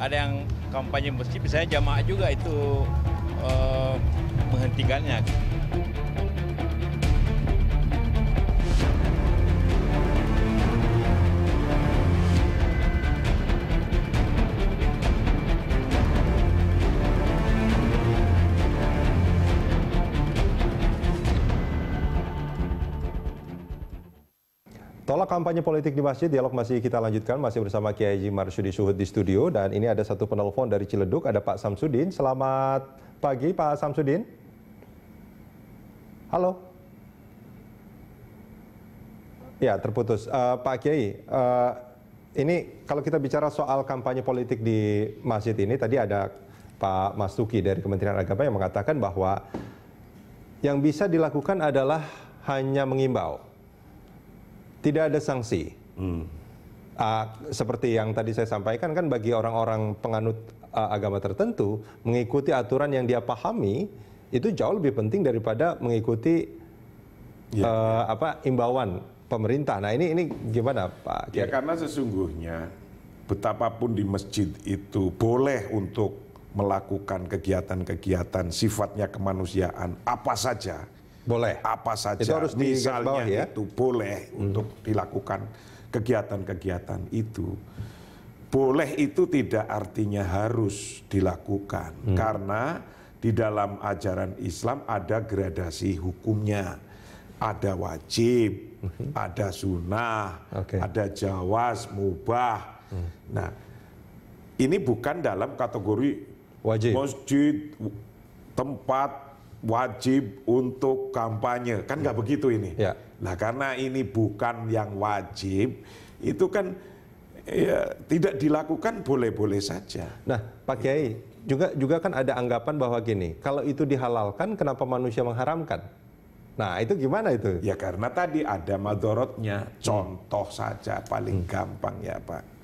ada yang kampanye masjid misalnya jamaah juga itu eh, menghentikannya Tolak kampanye politik di masjid, dialog masih kita lanjutkan, masih bersama Kiai Haji Marsudi Suhud di studio, dan ini ada satu penelpon dari Ciledug, ada Pak Samsudin. Selamat pagi Pak Samsudin. Halo. Ya, terputus. Uh, Pak Kiai, uh, ini kalau kita bicara soal kampanye politik di masjid ini, tadi ada Pak Masuki dari Kementerian Agama yang mengatakan bahwa yang bisa dilakukan adalah hanya mengimbau tidak ada sanksi. Hmm. Uh, seperti yang tadi saya sampaikan kan bagi orang-orang penganut uh, agama tertentu mengikuti aturan yang dia pahami itu jauh lebih penting daripada mengikuti uh, apa imbauan pemerintah. Nah ini ini gimana Pak? Ya karena sesungguhnya betapapun di masjid itu boleh untuk melakukan kegiatan-kegiatan sifatnya kemanusiaan apa saja boleh apa saja itu harus misalnya bawah, ya? itu boleh hmm. untuk dilakukan kegiatan-kegiatan itu boleh itu tidak artinya harus dilakukan hmm. karena di dalam ajaran Islam ada gradasi hukumnya ada wajib hmm. ada sunnah okay. ada jawas mubah hmm. nah ini bukan dalam kategori wajib masjid tempat wajib untuk kampanye kan nggak ya. begitu ini. Ya. Nah karena ini bukan yang wajib itu kan ya, tidak dilakukan boleh-boleh saja. Nah Pak Kiai juga juga kan ada anggapan bahwa gini kalau itu dihalalkan kenapa manusia mengharamkan? Nah itu gimana itu? Ya karena tadi ada madorotnya. Contoh hmm. saja paling hmm. gampang ya Pak.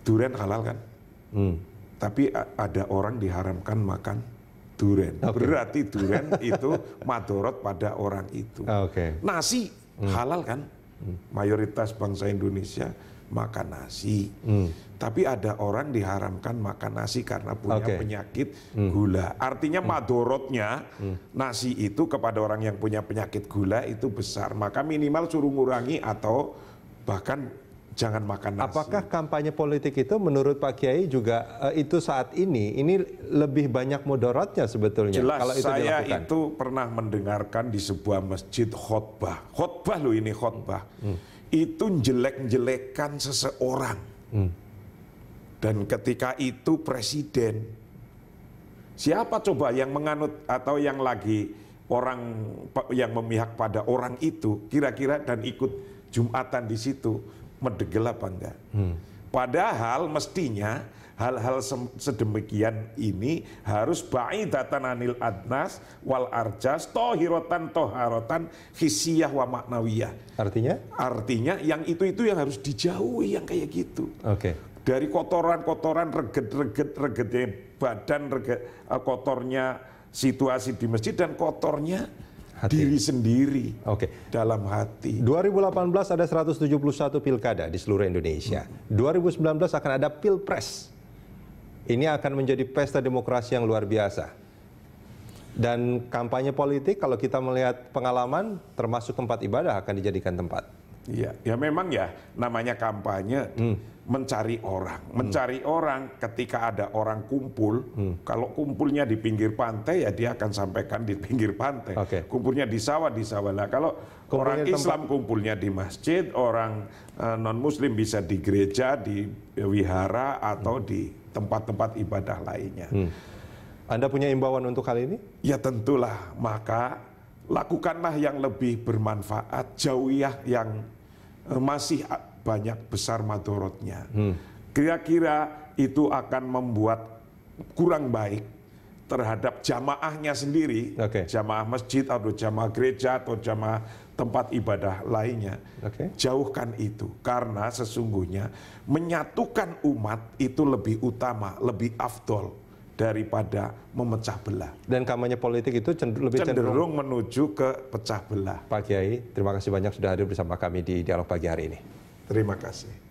durian halal kan? Hmm. Tapi ada orang diharamkan makan duren. Okay. Berarti duren itu madorot pada orang itu. Ah, okay. Nasi hmm. halal kan? Hmm. Mayoritas bangsa Indonesia makan nasi. Hmm. Tapi ada orang diharamkan makan nasi karena punya okay. penyakit hmm. gula. Artinya hmm. madorotnya hmm. nasi itu kepada orang yang punya penyakit gula itu besar. Maka minimal suruh ngurangi atau bahkan jangan makan nasi. Apakah kampanye politik itu menurut Pak Kiai juga uh, itu saat ini ini lebih banyak mudaratnya sebetulnya Jelas, kalau itu saya dilakukan. itu pernah mendengarkan di sebuah masjid khotbah. Khotbah loh ini khotbah. Hmm. hmm. Itu jelek-jelekan seseorang. Hmm. Dan ketika itu presiden siapa coba yang menganut atau yang lagi orang yang memihak pada orang itu kira-kira dan ikut Jumatan di situ medegel apa enggak. Hmm. Padahal mestinya hal-hal sedemikian ini harus ba'idatan anil adnas wal arjas tohirotan toharotan hisiyah wa maknawiyah. Artinya? Artinya yang itu-itu yang harus dijauhi yang kayak gitu. Oke. Okay. Dari kotoran-kotoran reget-reget regetnya badan reget, eh, kotornya situasi di masjid dan kotornya hati. diri sendiri Oke. dalam hati. 2018 ada 171 pilkada di seluruh Indonesia. Hmm. 2019 akan ada pilpres. Ini akan menjadi pesta demokrasi yang luar biasa. Dan kampanye politik kalau kita melihat pengalaman termasuk tempat ibadah akan dijadikan tempat Iya, ya memang ya namanya kampanye hmm. mencari orang, hmm. mencari hmm. orang ketika ada orang kumpul, hmm. kalau kumpulnya di pinggir pantai ya dia akan sampaikan di pinggir pantai. Okay. Kumpulnya di sawah di sawah. lah. kalau kumpulnya orang Islam tempat... kumpulnya di masjid, orang uh, eh, non muslim bisa di gereja, di eh, wihara atau hmm. di tempat-tempat ibadah lainnya. Hmm. Anda punya imbauan untuk hal ini? Ya tentulah, maka lakukanlah yang lebih bermanfaat, jauhiah yang eh, masih banyak besar madorotnya. Hmm. Kira-kira itu akan membuat kurang baik terhadap jamaahnya sendiri, okay. jamaah masjid atau jamaah gereja atau jamaah tempat ibadah lainnya. Okay. Jauhkan itu karena sesungguhnya menyatukan umat itu lebih utama, lebih afdol daripada memecah belah. Dan kampanye politik itu cenderung lebih cenderung, cenderung menuju ke pecah belah. Pak Kiai, terima kasih banyak sudah hadir bersama kami di dialog pagi hari ini. Terima kasih.